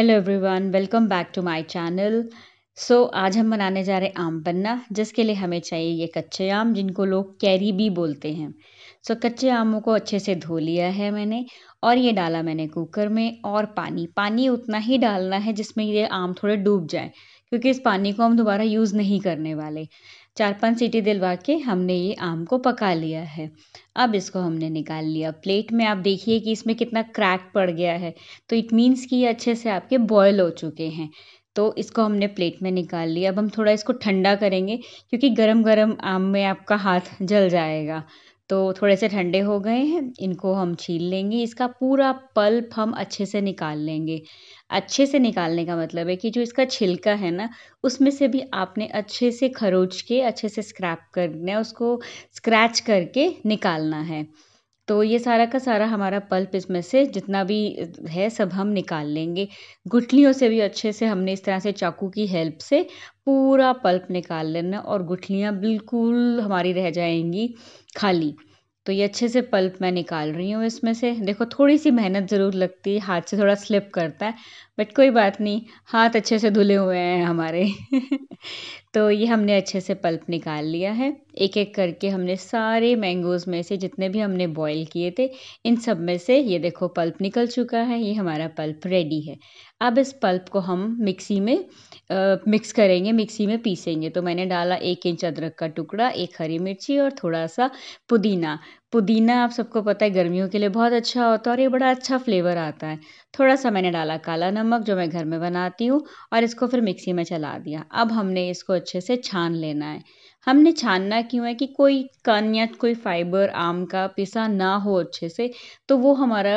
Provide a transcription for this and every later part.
hello everyone welcome back to my channel so आज हम बनाने जा रहे हैं आम पन्ना जिसके लिए हमें चाहिए ये कच्चे आम जिनको लोग कैरी भी बोलते हैं सो so, कच्चे आमों को अच्छे से धो लिया है मैंने और ये डाला मैंने कुकर में और पानी पानी उतना ही डालना है जिसमें ये आम थोड़े डूब जाए क्योंकि इस पानी को हम दोबारा यूज़ नहीं करने वाले चार पांच सीटी दिलवा के हमने ये आम को पका लिया है अब इसको हमने निकाल लिया प्लेट में आप देखिए कि इसमें कितना क्रैक पड़ गया है तो इट मीन्स कि ये अच्छे से आपके बॉयल हो चुके हैं तो इसको हमने प्लेट में निकाल लिया अब हम थोड़ा इसको ठंडा करेंगे क्योंकि गरम गरम आम में आपका हाथ जल जाएगा तो थोड़े से ठंडे हो गए हैं इनको हम छील लेंगे इसका पूरा पल्प हम अच्छे से निकाल लेंगे अच्छे से निकालने का मतलब है कि जो इसका छिलका है ना उसमें से भी आपने अच्छे से खरोच के अच्छे से स्क्रैप करना है उसको स्क्रैच करके निकालना है तो ये सारा का सारा हमारा पल्प इसमें से जितना भी है सब हम निकाल लेंगे गुठलियों से भी अच्छे से हमने इस तरह से चाकू की हेल्प से पूरा पल्प निकाल लेना और गुठलियाँ बिल्कुल हमारी रह जाएंगी खाली तो ये अच्छे से पल्प मैं निकाल रही हूँ इसमें से देखो थोड़ी सी मेहनत ज़रूर लगती है हाथ से थोड़ा स्लिप करता है बट कोई बात नहीं हाथ अच्छे से धुले हुए हैं हमारे तो ये हमने अच्छे से पल्प निकाल लिया है एक एक करके हमने सारे मैंगोज़ में से जितने भी हमने बॉईल किए थे इन सब में से ये देखो पल्प निकल चुका है ये हमारा पल्प रेडी है अब इस पल्प को हम मिक्सी में आ, मिक्स करेंगे मिक्सी में पीसेंगे तो मैंने डाला एक इंच अदरक का टुकड़ा एक हरी मिर्ची और थोड़ा सा पुदीना पुदीना आप सबको पता है गर्मियों के लिए बहुत अच्छा होता है और ये बड़ा अच्छा फ्लेवर आता है थोड़ा सा मैंने डाला काला नमक जो मैं घर में बनाती हूँ और इसको फिर मिक्सी में चला दिया अब हमने इसको अच्छे से छान लेना है हमने छानना क्यों है कि कोई कन या कोई फाइबर आम का पिसा ना हो अच्छे से तो वो हमारा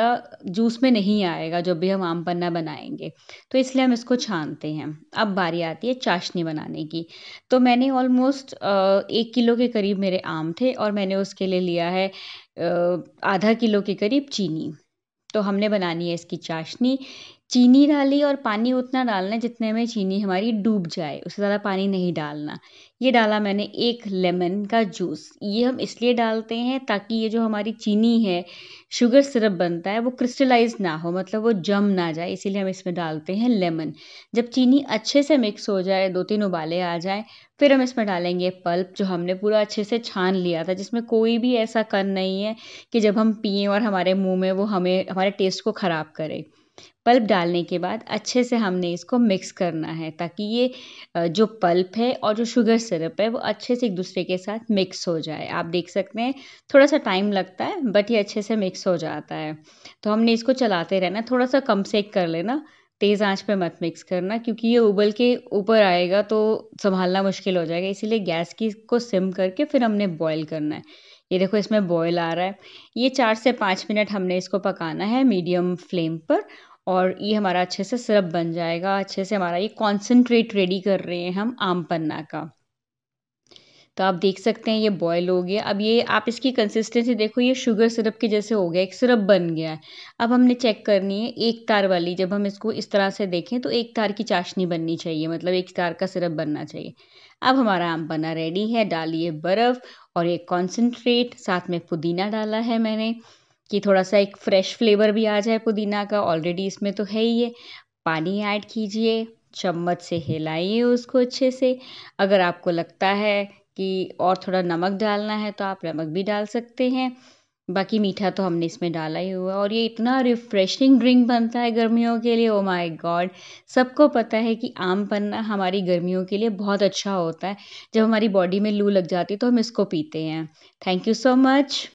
जूस में नहीं आएगा जब भी हम आम पन्ना बनाएंगे तो इसलिए हम इसको छानते हैं अब बारी आती है चाशनी बनाने की तो मैंने ऑलमोस्ट एक किलो के करीब मेरे आम थे और मैंने उसके लिए लिया है आधा किलो के करीब चीनी तो हमने बनानी है इसकी चाशनी चीनी डाली और पानी उतना डालना जितने में चीनी हमारी डूब जाए उससे ज़्यादा पानी नहीं डालना ये डाला मैंने एक लेमन का जूस ये हम इसलिए डालते हैं ताकि ये जो हमारी चीनी है शुगर सिरप बनता है वो क्रिस्टलाइज ना हो मतलब वो जम ना जाए इसीलिए हम इसमें डालते हैं लेमन जब चीनी अच्छे से मिक्स हो जाए दो तीन उबाले आ जाए फिर हम इसमें डालेंगे पल्प जो हमने पूरा अच्छे से छान लिया था जिसमें कोई भी ऐसा कन नहीं है कि जब हम पिए और हमारे मुँह में वो हमें हमारे टेस्ट को ख़राब करे पल्प डालने के बाद अच्छे से हमने इसको मिक्स करना है ताकि ये जो पल्प है और जो शुगर सिरप है वो अच्छे से एक दूसरे के साथ मिक्स हो जाए आप देख सकते हैं थोड़ा सा टाइम लगता है बट ये अच्छे से मिक्स हो जाता है तो हमने इसको चलाते रहना थोड़ा सा कम सेक कर लेना तेज़ आंच पे मत मिक्स करना क्योंकि ये उबल के ऊपर आएगा तो संभालना मुश्किल हो जाएगा इसीलिए गैस की को सिम करके फिर हमने बॉयल करना है ये देखो इसमें बॉयल आ रहा है ये चार से पाँच मिनट हमने इसको पकाना है मीडियम फ्लेम पर और ये हमारा अच्छे से सिरप बन जाएगा अच्छे से हमारा ये कॉन्सेंट्रेट रेडी कर रहे हैं हम आम पन्ना का तो आप देख सकते हैं ये बॉयल हो गया अब ये आप इसकी कंसिस्टेंसी देखो ये शुगर सिरप के जैसे हो गया एक सिरप बन गया है अब हमने चेक करनी है एक तार वाली जब हम इसको इस तरह से देखें तो एक तार की चाशनी बननी चाहिए मतलब एक तार का सिरप बनना चाहिए अब हमारा आम बना रेडी है डालिए बर्फ़ और एक कॉन्सेंट्रेट साथ में पुदीना डाला है मैंने कि थोड़ा सा एक फ्रेश फ्लेवर भी आ जाए पुदीना का ऑलरेडी इसमें तो है ही है पानी ऐड कीजिए चम्मच से हिलाइए उसको अच्छे से अगर आपको लगता है कि और थोड़ा नमक डालना है तो आप नमक भी डाल सकते हैं बाकी मीठा तो हमने इसमें डाला ही हुआ और ये इतना रिफ्रेशिंग ड्रिंक बनता है गर्मियों के लिए ओ माय गॉड सबको पता है कि आम पन्ना हमारी गर्मियों के लिए बहुत अच्छा होता है जब हमारी बॉडी में लू लग जाती है तो हम इसको पीते हैं थैंक यू सो मच